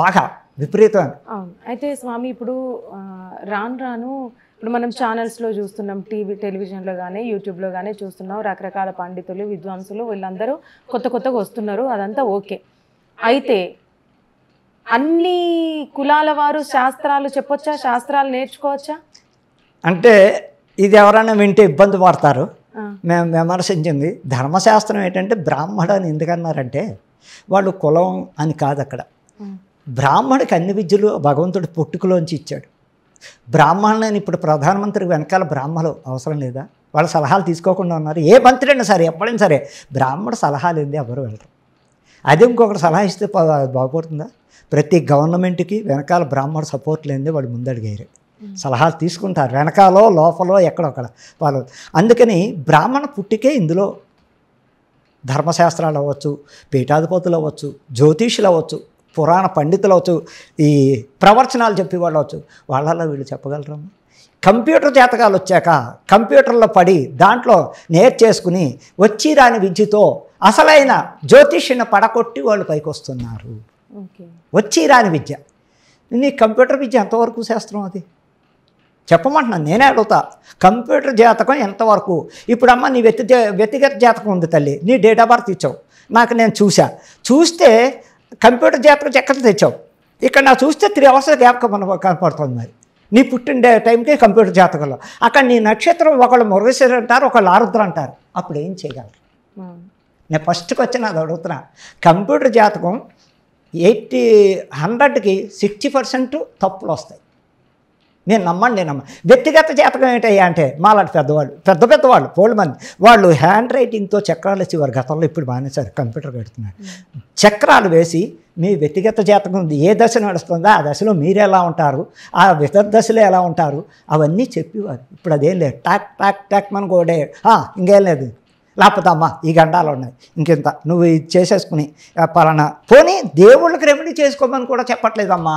బాగా విపరీతం అయితే స్వామి ఇప్పుడు రాను రాను ఇప్పుడు మనం ఛానల్స్లో చూస్తున్నాం టీవీ టెలివిజన్లో కానీ యూట్యూబ్లో కానీ చూస్తున్నాం రకరకాల పండితులు విద్వాంసులు వీళ్ళందరూ కొత్త కొత్తగా వస్తున్నారు అదంతా ఓకే అయితే అన్ని కులాల వారు శాస్త్రాలు చెప్పొచ్చా శాస్త్రాలు నేర్చుకోవచ్చా అంటే ఇది ఎవరైనా వింటే ఇబ్బంది పడతారు మేము విమర్శించింది ధర్మశాస్త్రం ఏంటంటే బ్రాహ్మణు అని ఎందుకన్నారంటే వాళ్ళు కులం అని కాదు అక్కడ బ్రాహ్మడికి అన్ని విద్యలు భగవంతుడు పుట్టుకలోంచి ఇచ్చాడు బ్రాహ్మణులని ఇప్పుడు ప్రధానమంత్రి వెనకాల బ్రాహ్మలు అవసరం లేదా వాళ్ళ సలహాలు తీసుకోకుండా ఉన్నారు ఏ మంత్రి అయినా సరే ఎప్పుడైనా సరే బ్రాహ్మణ సలహాలు ఏంది ఎవరు వెళ్ళరు అదే ఇంకొకటి సలహా ఇస్తే బాగుపడుతుందా ప్రతి గవర్నమెంట్కి వెనకాల బ్రాహ్మణ సపోర్ట్ లేనిదే వాళ్ళు ముందడిగారు సలహాలు తీసుకుంటారు వెనకాలో లోపలో ఎక్కడొక్కడ వాళ్ళు అందుకని బ్రాహ్మణ పుట్టికే ఇందులో ధర్మశాస్త్రాలు అవ్వచ్చు పీఠాధిపతులు అవ్వచ్చు జ్యోతిషులు అవ్వచ్చు పురాణ పండితులు అవచ్చు ఈ ప్రవచనాలు చెప్పేవాళ్ళు అవచ్చు వాళ్ళలో వీళ్ళు చెప్పగలరు కంప్యూటర్ జాతకాలు వచ్చాక కంప్యూటర్లో పడి దాంట్లో నేర్చేసుకుని వచ్చి రాని విద్యతో అసలైన జ్యోతిష్యుని పడకొట్టి వాళ్ళు పైకి వస్తున్నారు వచ్చి రాని విద్య నీ కంప్యూటర్ విద్య ఎంతవరకు శాస్త్రం అది చెప్పమంటున్నాను నేనే అడుగుతా కంప్యూటర్ జాతకం ఎంతవరకు ఇప్పుడమ్మ నీ వ్యక్తి వ్యక్తిగత జాతకం ఉంది తల్లి నీ డేట్ ఆఫ్ బర్త్ ఇచ్చావు నాకు నేను చూసా చూస్తే కంప్యూటర్ జాతకం చక్కగా తెచ్చావు ఇక్కడ నా చూస్తే త్రీ అవర్స్ జ్ఞాపకం మన కనపడుతుంది మరి నీ పుట్టిన టైంకి కంప్యూటర్ జాతకంలో అక్కడ నీ నక్షత్రం ఒకళ్ళు మురగేశ్వరి అంటారు ఒకళ్ళు ఆరుద్ర అంటారు అప్పుడు ఏం చేయగలరు నేను ఫస్ట్కి వచ్చి నాది అడుగుతున్నా కంప్యూటర్ జాతకం ఎయిటీ హండ్రెడ్కి సిక్స్టీ పర్సెంట్ తప్పులు వస్తాయి నేను నమ్మండి నేను నమ్మ వ్యక్తిగత జాతకం ఏంటయ్యా అంటే మాలాంటి పెద్దవాళ్ళు పెద్ద పెద్దవాళ్ళు పోల్ మంది వాళ్ళు హ్యాండ్ రైటింగ్తో చక్రాలు ఇచ్చేవారు గతంలో ఇప్పుడు మానేశారు కంప్యూటర్ పెడుతున్నారు చక్రాలు వేసి మీ వ్యక్తిగత జాతకం ఏ దశ నడుస్తుందో ఆ దశలో మీరు ఎలా ఉంటారు ఆ వితర దశలో ఎలా ఉంటారు అవన్నీ చెప్పేవారు ఇప్పుడు అదేం లేదు టాక్ టాక్ టాక్ మనకు కూడా ఇంకేం లేదు లేకపోతామ్మా ఈ గండాలు ఉన్నాయి ఇంకెంత నువ్వు ఇది చేసేసుకుని పలానా పోనీ దేవుళ్ళకి రెమెడీ చేసుకోమని కూడా చెప్పట్లేదమ్మా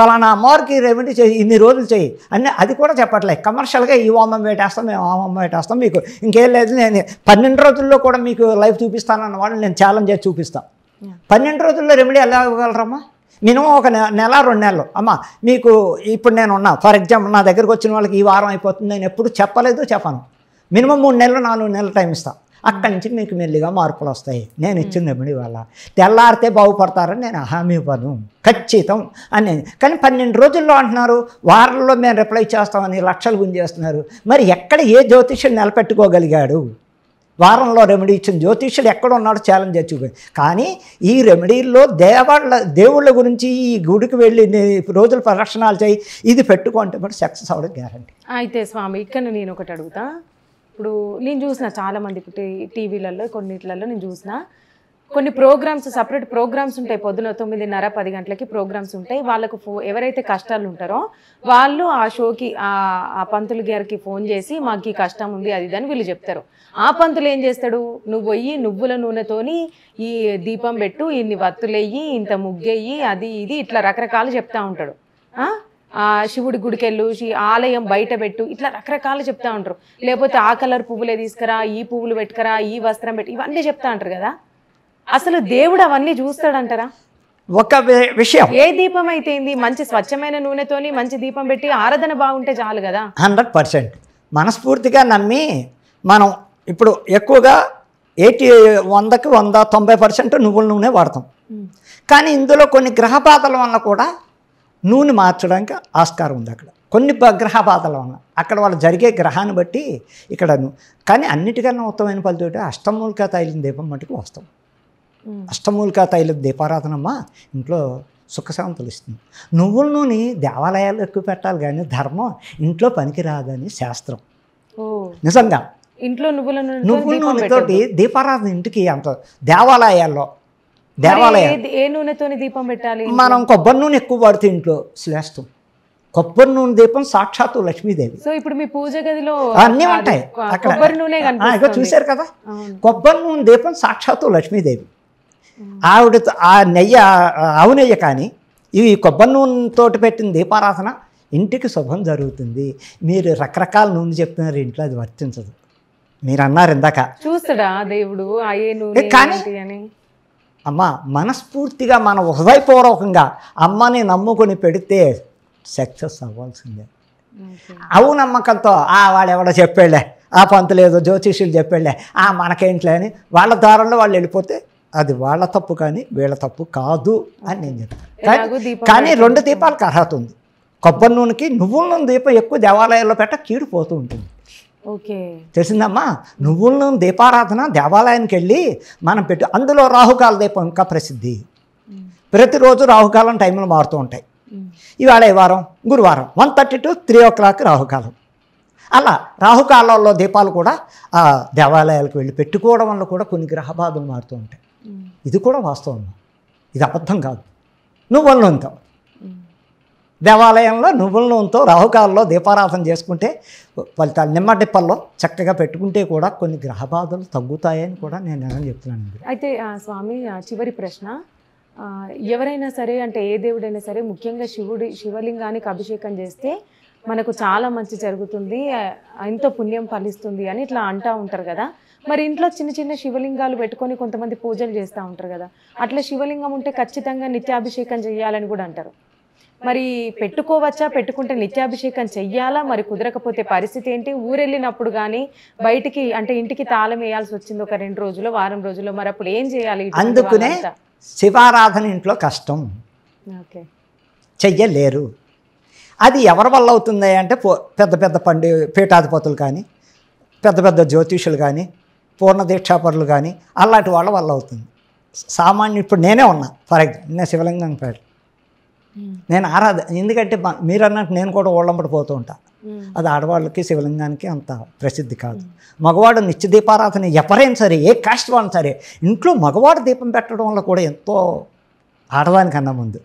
పలానా అమ్మవారికి రెమెడీ చేయి ఇన్ని రోజులు చేయి అన్ని అది కూడా చెప్పట్లేదు కమర్షియల్గా ఈ వామం వేటేస్తాం మేము వామం వేటేస్తాం మీకు ఇంకేం లేదు నేను పన్నెండు రోజుల్లో కూడా మీకు లైఫ్ చూపిస్తానన్న వాళ్ళు నేను ఛాలెంజ్ చేసి చూపిస్తాను పన్నెండు రోజుల్లో రెమెడీ ఎలా ఇవ్వగలరమ్మా మినిమం ఒక నెల రెండు నెలలు అమ్మ మీకు ఇప్పుడు నేను ఉన్నా ఫర్ ఎగ్జాంపుల్ నా దగ్గరకు వచ్చిన వాళ్ళకి ఈ వారం అయిపోతుంది నేను ఎప్పుడు చెప్పలేదు చెప్పాను మినిమం మూడు నెలలు నాలుగు నెలలు టైం ఇస్తాను అక్కడి నుంచి మీకు మెల్లిగా మార్పులు వస్తాయి నేను ఇచ్చిన రెమెడీ వల్ల తెల్లారితే బాగుపడతారని నేను హామీ ఇవ్వను ఖచ్చితం అని నేను కానీ పన్నెండు రోజుల్లో అంటున్నారు వారంలో మేము రిప్లై చేస్తామని లక్షలు గుంజేస్తున్నారు మరి ఎక్కడ ఏ జ్యోతిష్యుడు నిలబెట్టుకోగలిగాడు వారంలో రెమెడీ ఇచ్చిన జ్యోతిష్యుడు ఎక్కడ ఉన్నాడో ఛాలెంజ్ చూపింది కానీ ఈ రెమెడీల్లో దేవాళ్ళ దేవుళ్ళ గురించి ఈ గుడికి వెళ్ళి రోజులు ప్రదక్షిణాలు చేయి ఇది పెట్టుకుంటే మరి సక్సెస్ అవ్వడం గ్యారంటీ అయితే స్వామి ఇక్కడ నేను ఒకటి అడుగుతా ఇప్పుడు నేను చూసిన చాలామంది ఇప్పుడు టీవీలలో కొన్నిట్లలో నేను చూసిన కొన్ని ప్రోగ్రామ్స్ సపరేట్ ప్రోగ్రామ్స్ ఉంటాయి పొద్దున తొమ్మిదిన్నర పది గంటలకి ప్రోగ్రామ్స్ ఉంటాయి వాళ్ళకు ఫో ఎవరైతే కష్టాలు ఉంటారో వాళ్ళు ఆ షోకి ఆ పంతులు గారికి ఫోన్ చేసి మాకు ఈ కష్టం ఉంది అది అని వీళ్ళు చెప్తారు ఆ పంతులు ఏం చేస్తాడు నువ్వు పోయి నువ్వుల నూనెతోని ఈ దీపం పెట్టు ఇన్ని వత్తులేయి ఇంత ముగ్గేయి అది ఇది ఇట్లా రకరకాలు చెప్తా ఉంటాడు శివుడి గుడికెళ్ళు ఆలయం బయట పెట్టు ఇట్లా రకరకాలు చెప్తా ఉంటారు లేకపోతే ఆ కలర్ పువ్వులే తీసుకురా ఈ పువ్వులు పెట్టుకురా ఈ వస్త్రం పెట్టి ఇవన్నీ చెప్తా ఉంటారు కదా అసలు దేవుడు అవన్నీ చూస్తాడంటారా ఒక విషయం ఏ దీపం అయితేంది మంచి స్వచ్ఛమైన నూనెతోని మంచి దీపం పెట్టి ఆరాధన బాగుంటే చాలు కదా హండ్రెడ్ పర్సెంట్ మనస్ఫూర్తిగా నమ్మి మనం ఇప్పుడు ఎక్కువగా ఎయిటీ వందకి వంద తొంభై పర్సెంట్ నువ్వుల నూనె వాడతాం కానీ ఇందులో కొన్ని గ్రహపాతల వల్ల కూడా నూనె మార్చడానికి ఆస్కారం ఉంది అక్కడ కొన్ని గ్రహ బాధలు ఉన్న అక్కడ వాళ్ళు జరిగే గ్రహాన్ని బట్టి ఇక్కడ కానీ అన్నిటికన్నా ఉత్తమైన ఫలితం అష్టమూలికా తైలం దీపం మటుకు వస్తాం అష్టమూలికా తైల దీపారాధనమ్మ ఇంట్లో సుఖశాంతలు ఇస్తుంది నువ్వుల నూనె దేవాలయాలు ఎక్కువ పెట్టాలి కానీ ధర్మం ఇంట్లో పనికిరాదని శాస్త్రం నిజంగా ఇంట్లో నువ్వుల నువ్వుల నూనెతోటి దీపారాధన ఇంటికి అంత దేవాలయాల్లో దేవాలయం ఏ దీపం పెట్టాలి మనం కొబ్బరి నూనె ఎక్కువ వాడితే ఇంట్లో శ్లేస్తాం కొబ్బరి నూనె దీపం సాక్షాత్తు లక్ష్మీదేవి సో ఇప్పుడు మీ పూజ గదిలో అన్నీ ఉంటాయి అక్కడ కొబ్బరి నూనె చూశారు కదా కొబ్బరి నూనె దీపం సాక్షాత్తు లక్ష్మీదేవి ఆవిడ ఆ నెయ్యి ఆవునెయ్య కానీ ఈ కొబ్బరి నూనెతో పెట్టిన దీపారాధన ఇంటికి శుభం జరుగుతుంది మీరు రకరకాల నూనె చెప్తున్నారు ఇంట్లో అది వర్తించదు మీరు అన్నారు ఇందాక చూస్తాడా దేవుడు కానీ అమ్మ మనస్ఫూర్తిగా మన హృదయపూర్వకంగా అమ్మని నమ్ముకొని పెడితే సక్సెస్ అవ్వాల్సిందే అవునమ్మకంతో నమ్మకంతో ఆ వాళ్ళు ఎవడో చెప్పాడులే ఆ పంతులేదో జ్యోతిష్యులు చెప్పాడులే ఆ మనకేంట్లే అని వాళ్ళ దారంలో వాళ్ళు వెళ్ళిపోతే అది వాళ్ళ తప్పు కానీ వీళ్ళ తప్పు కాదు అని నేను చెప్తాను కానీ రెండు దీపాలకు అర్హత ఉంది కొబ్బరి నూనెకి నువ్వుల నూనె దీపం ఎక్కువ దేవాలయాల్లో పెట్ట కీడిపోతూ ఉంటుంది తెలిసిందమ్మా నువ్వులను దీపారాధన దేవాలయానికి వెళ్ళి మనం పెట్టు అందులో రాహుకాల దీపం ఇంకా ప్రసిద్ధి ప్రతిరోజు రాహుకాలం టైంలో మారుతూ ఉంటాయి ఇవాళ ఈ వారం గురువారం one thirty to three o'clock రాహుకాలం అలా రాహుకాలంలో దీపాలు కూడా ఆ దేవాలయాలకు వెళ్ళి పెట్టుకోవడం వల్ల కూడా కొన్ని గ్రహబాధలు మారుతూ ఉంటాయి ఇది కూడా వాస్తవం ఇది అబద్ధం కాదు నువ్వు ఉంటావు దేవాలయంలో నువ్వుల నూనెతో రాహుకాలలో దీపారాధన చేసుకుంటే ఫలితాలు నిమ్మడిప్పల్లో చక్కగా పెట్టుకుంటే కూడా కొన్ని గ్రహ బాధలు తగ్గుతాయని కూడా నేను చెప్తున్నాను అయితే స్వామి చివరి ప్రశ్న ఎవరైనా సరే అంటే ఏ దేవుడైనా సరే ముఖ్యంగా శివుడి శివలింగానికి అభిషేకం చేస్తే మనకు చాలా మంచి జరుగుతుంది ఎంతో పుణ్యం ఫలిస్తుంది అని ఇట్లా అంటూ ఉంటారు కదా మరి ఇంట్లో చిన్న చిన్న శివలింగాలు పెట్టుకొని కొంతమంది పూజలు చేస్తూ ఉంటారు కదా అట్లా శివలింగం ఉంటే ఖచ్చితంగా నిత్యాభిషేకం చేయాలని కూడా అంటారు మరి పెట్టుకోవచ్చా పెట్టుకుంటే నిత్యాభిషేకం చెయ్యాలా మరి కుదరకపోతే పరిస్థితి ఏంటి ఊరెళ్ళినప్పుడు కానీ బయటికి అంటే ఇంటికి తాళం వేయాల్సి వచ్చింది ఒక రెండు రోజులు వారం రోజులు మరి అప్పుడు ఏం చేయాలి అందుకునే శివారాధన ఇంట్లో కష్టం ఓకే చెయ్యలేరు అది ఎవరి వల్ల అవుతుంది అంటే పెద్ద పెద్ద పండి పీఠాధిపతులు కానీ పెద్ద పెద్ద జ్యోతిషులు కానీ పూర్ణ దీక్షాపరులు కానీ అలాంటి వాళ్ళ వల్ల అవుతుంది సామాన్యుడు ఇప్పుడు నేనే ఉన్నా ఫర్ ఎగ్జాంపుల్ నేను శివలింగం పేరు నేను ఆరాధ ఎందుకంటే మీరు అన్నట్టు నేను కూడా ఓళ్ళంబడి పోతూ ఉంటాను అది ఆడవాళ్ళకి శివలింగానికి అంత ప్రసిద్ధి కాదు మగవాడు నిత్య దీపారాధన ఎవరైనా సరే ఏ కాస్ట్ వాళ్ళని సరే ఇంట్లో మగవాడు దీపం పెట్టడం వల్ల కూడా ఎంతో ఆడదానికన్నా ముందు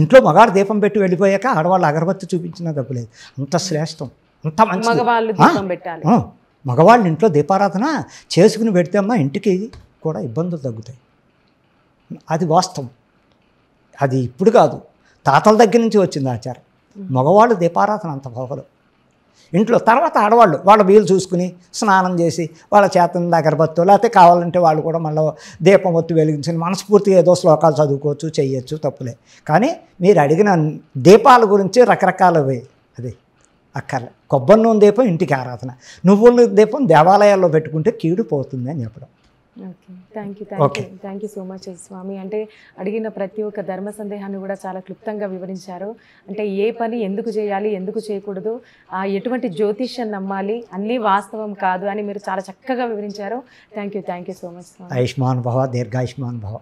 ఇంట్లో మగాడు దీపం పెట్టి వెళ్ళిపోయాక ఆడవాళ్ళు అగరబత్తి చూపించినా తప్పులేదు అంత శ్రేష్టం అంత మంచి మగవాళ్ళు ఇంట్లో దీపారాధన చేసుకుని పెడితే అమ్మా ఇంటికి కూడా ఇబ్బందులు తగ్గుతాయి అది వాస్తవం అది ఇప్పుడు కాదు తాతల దగ్గర నుంచి వచ్చింది ఆచారం మగవాళ్ళు దీపారాధన అంత పొగలు ఇంట్లో తర్వాత ఆడవాళ్ళు వాళ్ళ వీలు చూసుకుని స్నానం చేసి వాళ్ళ చేతన అగరబత్తులు లేకపోతే కావాలంటే వాళ్ళు కూడా మళ్ళీ దీపం ఒత్తి వెలిగించిన మనస్ఫూర్తిగా ఏదో శ్లోకాలు చదువుకోవచ్చు చేయొచ్చు తప్పులే కానీ మీరు అడిగిన దీపాల గురించి రకరకాలవి అది అక్కర్లే కొబ్బరి నూనె దీపం ఇంటికి ఆరాధన నువ్వుల దీపం దేవాలయాల్లో పెట్టుకుంటే కీడు పోతుంది అని చెప్పడం thank you thank you thank you so much స్వామి అంటే అడిగిన ప్రతి ఒక్క ధర్మ సందేహాన్ని కూడా చాలా క్లుప్తంగా వివరించారు అంటే ఏ పని ఎందుకు చేయాలి ఎందుకు చేయకూడదు ఆ ఎటువంటి జ్యోతిష్యం నమ్మాలి అన్నీ వాస్తవం కాదు అని మీరు చాలా చక్కగా వివరించారు thank you thank you so much ఆయుష్మాన్ భవ దీర్ఘాయుష్మాన్ భవ